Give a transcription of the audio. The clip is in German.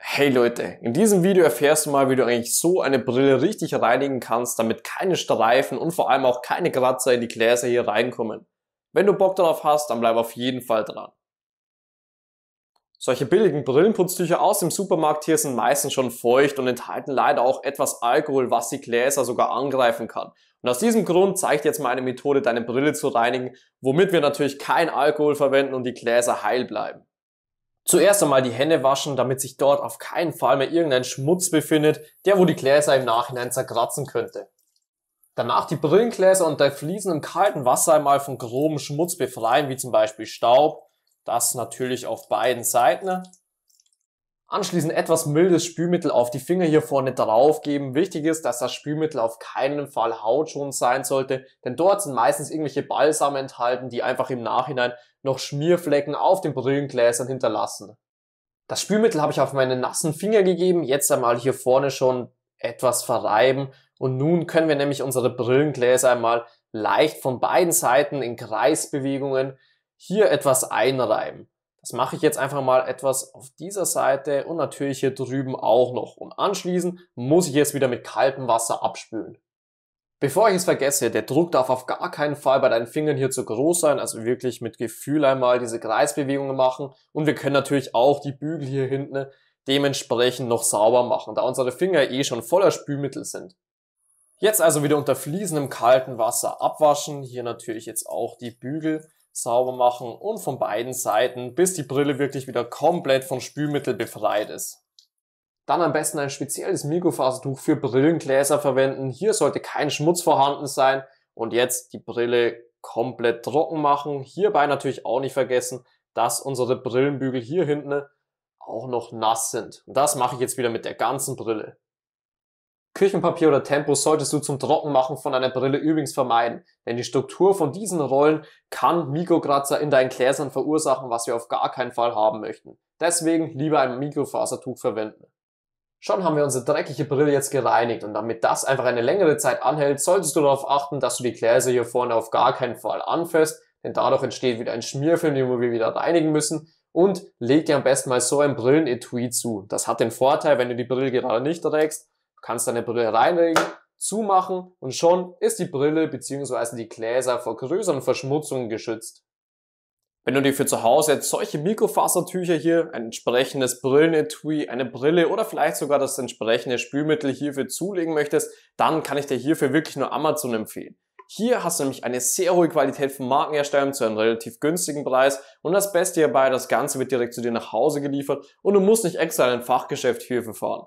Hey Leute, in diesem Video erfährst du mal, wie du eigentlich so eine Brille richtig reinigen kannst, damit keine Streifen und vor allem auch keine Kratzer in die Gläser hier reinkommen. Wenn du Bock darauf hast, dann bleib auf jeden Fall dran. Solche billigen Brillenputztücher aus dem Supermarkt hier sind meistens schon feucht und enthalten leider auch etwas Alkohol, was die Gläser sogar angreifen kann. Und aus diesem Grund zeige ich dir jetzt mal eine Methode, deine Brille zu reinigen, womit wir natürlich kein Alkohol verwenden und die Gläser heil bleiben. Zuerst einmal die Hände waschen, damit sich dort auf keinen Fall mehr irgendein Schmutz befindet, der wo die Gläser im Nachhinein zerkratzen könnte. Danach die Brillengläser und der Fliesen im kalten Wasser einmal von grobem Schmutz befreien, wie zum Beispiel Staub. Das natürlich auf beiden Seiten. Anschließend etwas mildes Spülmittel auf die Finger hier vorne drauf geben. Wichtig ist, dass das Spülmittel auf keinen Fall hautschonend sein sollte, denn dort sind meistens irgendwelche Balsame enthalten, die einfach im Nachhinein noch Schmierflecken auf den Brillengläsern hinterlassen. Das Spülmittel habe ich auf meine nassen Finger gegeben, jetzt einmal hier vorne schon etwas verreiben und nun können wir nämlich unsere Brillengläser einmal leicht von beiden Seiten in Kreisbewegungen hier etwas einreiben. Das mache ich jetzt einfach mal etwas auf dieser Seite und natürlich hier drüben auch noch. Und anschließend muss ich jetzt wieder mit kaltem Wasser abspülen. Bevor ich es vergesse, der Druck darf auf gar keinen Fall bei deinen Fingern hier zu groß sein, also wirklich mit Gefühl einmal diese Kreisbewegungen machen und wir können natürlich auch die Bügel hier hinten dementsprechend noch sauber machen, da unsere Finger eh schon voller Spülmittel sind. Jetzt also wieder unter fließendem kalten Wasser abwaschen, hier natürlich jetzt auch die Bügel sauber machen und von beiden Seiten, bis die Brille wirklich wieder komplett von Spülmittel befreit ist. Dann am besten ein spezielles Mikrofasertuch für Brillengläser verwenden. Hier sollte kein Schmutz vorhanden sein. Und jetzt die Brille komplett trocken machen. Hierbei natürlich auch nicht vergessen, dass unsere Brillenbügel hier hinten auch noch nass sind. Und das mache ich jetzt wieder mit der ganzen Brille. Küchenpapier oder Tempo solltest du zum Trockenmachen von einer Brille übrigens vermeiden, denn die Struktur von diesen Rollen kann Mikrokratzer in deinen Gläsern verursachen, was wir auf gar keinen Fall haben möchten. Deswegen lieber ein Mikrofasertuch verwenden. Schon haben wir unsere dreckige Brille jetzt gereinigt und damit das einfach eine längere Zeit anhält, solltest du darauf achten, dass du die Gläser hier vorne auf gar keinen Fall anfährst, denn dadurch entsteht wieder ein Schmierfilm, den wir wieder reinigen müssen und leg dir am besten mal so ein Brillenetui zu. Das hat den Vorteil, wenn du die Brille gerade nicht trägst, kannst deine Brille reinlegen, zumachen und schon ist die Brille bzw. die Gläser vor größeren Verschmutzungen geschützt. Wenn du dir für zu Hause jetzt solche Mikrofasertücher hier, ein entsprechendes Brillenetui, eine Brille oder vielleicht sogar das entsprechende Spülmittel hierfür zulegen möchtest, dann kann ich dir hierfür wirklich nur Amazon empfehlen. Hier hast du nämlich eine sehr hohe Qualität von Markenherstellern zu einem relativ günstigen Preis und das Beste hierbei, das Ganze wird direkt zu dir nach Hause geliefert und du musst nicht extra in ein Fachgeschäft hierfür fahren.